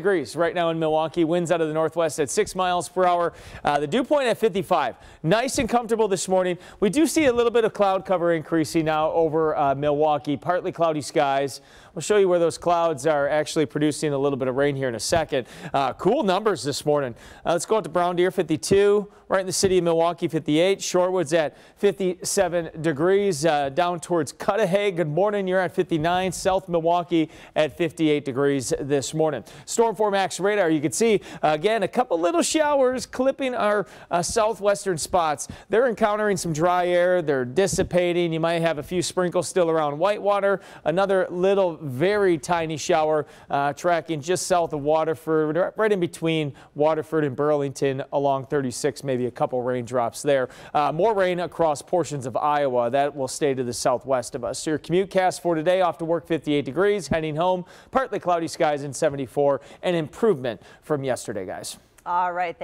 degrees right now in Milwaukee. Winds out of the northwest at 6 miles per hour. Uh, the dew point at 55. Nice and comfortable this morning. We do see a little bit of cloud cover increasing now over uh, Milwaukee. Partly cloudy skies. We'll show you where those clouds are actually producing a little bit of rain here in a second. Uh, cool numbers this morning. Uh, let's go out to Brown Deer 52 right in the city of Milwaukee, 58. Shorewood's at 57 degrees. Uh, down towards Cudahy, good morning. You're at 59. South Milwaukee at 58 degrees this morning. Storm Max radar, you can see, uh, again, a couple little showers clipping our uh, southwestern spots. They're encountering some dry air. They're dissipating. You might have a few sprinkles still around Whitewater. Another little, very tiny shower uh, tracking just south of Waterford, right in between Waterford and Burlington along 36, maybe maybe a couple raindrops there. Uh, more rain across portions of Iowa. That will stay to the southwest of us. So your commute cast for today off to work 58 degrees, heading home, partly cloudy skies in 74, an improvement from yesterday, guys. All right.